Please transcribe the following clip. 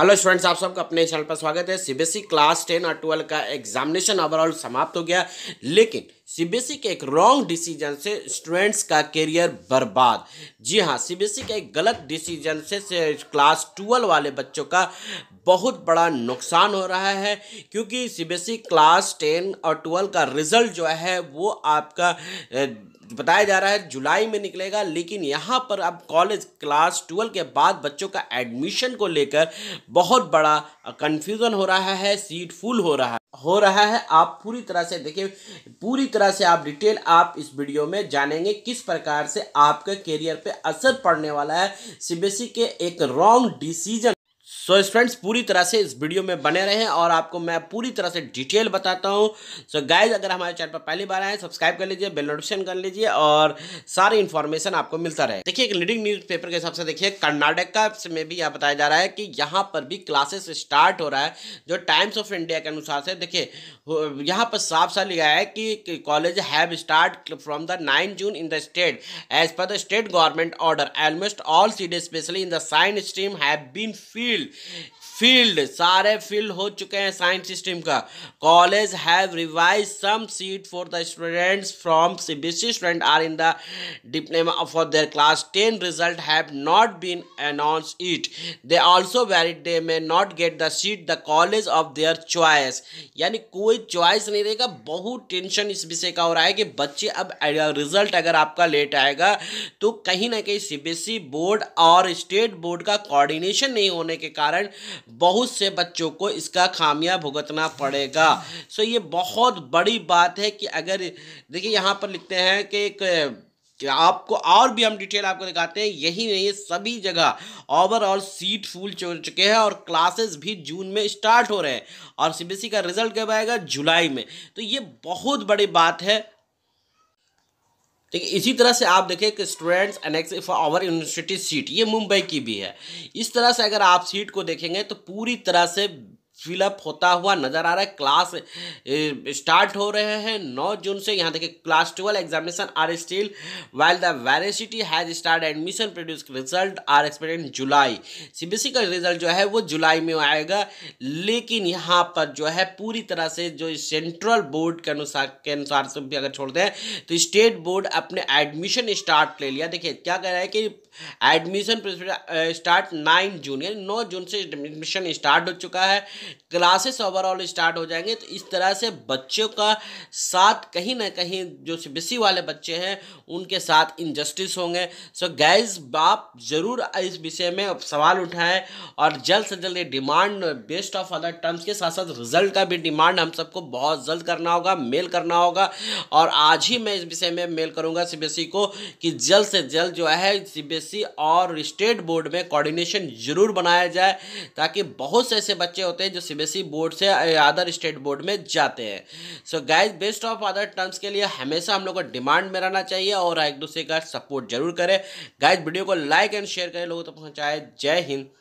hello students आप सबका अपने चैनल पर स्वागत है सीबीएसई क्लास e टेन और ट्वेल्व का एग्जामिनेशन ओवरऑल समाप्त हो गया लेकिन सीबीएसई e के एक रॉन्ग डिसीजन से स्टूडेंट्स का करियर बर्बाद जी हाँ सीबीएसई e के एक गलत डिसीजन से, से क्लास ट्वेल्व वाले बच्चों का बहुत बड़ा नुकसान हो रहा है क्योंकि सीबीएसई क्लास टेन और ट्वेल्व का रिजल्ट जो है वो आपका बताया जा रहा है जुलाई में निकलेगा लेकिन यहाँ पर अब कॉलेज क्लास ट्वेल्व के बाद बच्चों का एडमिशन को लेकर बहुत बड़ा कन्फ्यूज़न हो रहा है सीट फुल हो रहा है हो रहा है आप पूरी तरह से देखिए पूरी तरह से आप डिटेल आप इस वीडियो में जानेंगे किस प्रकार से आपके करियर पे असर पड़ने वाला है सीबीएसई के एक wrong decision so so, friends पूरी तरह से इस वीडियो में बने रहें और आपको मैं पूरी तरह से डिटेल बताता हूँ सो so, गाइज अगर हमारे चैनल पर पहली बार आए सब्सक्राइब कर लीजिए बेल नोटिफिकेशन कर लीजिए और सारी इन्फॉर्मेशन आपको मिलता रहे देखिए एक लीडिंग न्यूज़ पेपर के हिसाब से देखिए कर्नाटका में भी यह बताया जा रहा है कि यहाँ पर भी क्लासेस स्टार्ट हो रहा है जो टाइम्स ऑफ इंडिया के अनुसार से देखिए यहाँ पर साफ साफ लिखा है कि college have start from the nine June in the state as per the state government order almost all seat specially in the science stream have been filled filled सारे फील्ड हो चुके हैं साइंस सिस्टम का college have revise some seat for the students from CBSE student are in the diploma for their class ten result have not been announce it they also worried they may not get the seat the college of their choice यानी कोई choice नहीं रहेगा बहुत tension इस विषय का हो रहा है कि बच्चे अब रिजल्ट अगर आपका लेट आएगा तो कहीं ना कहीं सी बोर्ड और स्टेट बोर्ड का कोऑर्डिनेशन नहीं होने के कारण कारण बहुत से बच्चों को इसका खामियां भुगतना पड़ेगा सो ये बहुत बड़ी बात है कि अगर देखिए यहाँ पर लिखते हैं कि एक कि आपको और भी हम डिटेल आपको दिखाते हैं यही नहीं सभी जगह ओवरऑल सीट फुल हो चुके हैं और क्लासेस भी जून में स्टार्ट हो रहे हैं और सी e का रिजल्ट कब आएगा जुलाई में तो ये बहुत बड़ी बात है ठीक है इसी तरह से आप देखें कि students annex for our university seat ये मुंबई की भी है इस तरह से अगर आप सीट को देखेंगे तो पूरी तरह से फिलअप होता हुआ नज़र आ रहा है क्लास स्टार्ट हो रहे हैं 9 जून से यहाँ देखिए class twelve examination are still while the varsity has start admission produce result are expected July CBSE का रिजल्ट जो है वो जुलाई में आएगा लेकिन यहाँ पर जो है पूरी तरह से जो सेंट्रल बोर्ड के अनुसार के अनुसार से भी अगर छोड़ दें तो स्टेट बोर्ड अपने एडमिशन स्टार्ट ले लिया देखिए क्या कह रहा है कि एडमिशन स्टार्ट नाइन जून यानी नौ जून से एडमिशन स्टार्ट हो चुका है क्लासेस ओवरऑल स्टार्ट हो जाएंगे तो इस तरह से बच्चों का साथ कहीं ना कहीं जो सी वाले बच्चे हैं उनके साथ इनजस्टिस होंगे सो गैज बाप ज़रूर इस विषय में सवाल उठाएं और जल्द से जल्द ये demand best of other terms के साथ साथ रिजल्ट का भी डिमांड हम सबको बहुत जल्द करना होगा मेल करना होगा और आज ही मैं इस विषय में मेल करूँगा सी को कि जल्द से जल्द जो है सी e और स्टेट बोर्ड में कोऑर्डिनेशन जरूर बनाया जाए ताकि बहुत से ऐसे बच्चे होते हैं जो जो सीबीएसई बोर्ड e से अदर स्टेट बोर्ड में जाते हैं so guys best of other terms के लिए हमेशा हम लोग को डिमांड में रहना चाहिए और एक दूसरे का सपोर्ट जरूर करें गाइज वीडियो को लाइक एंड शेयर करें लोगों तक तो पहुँचाए जय हिंद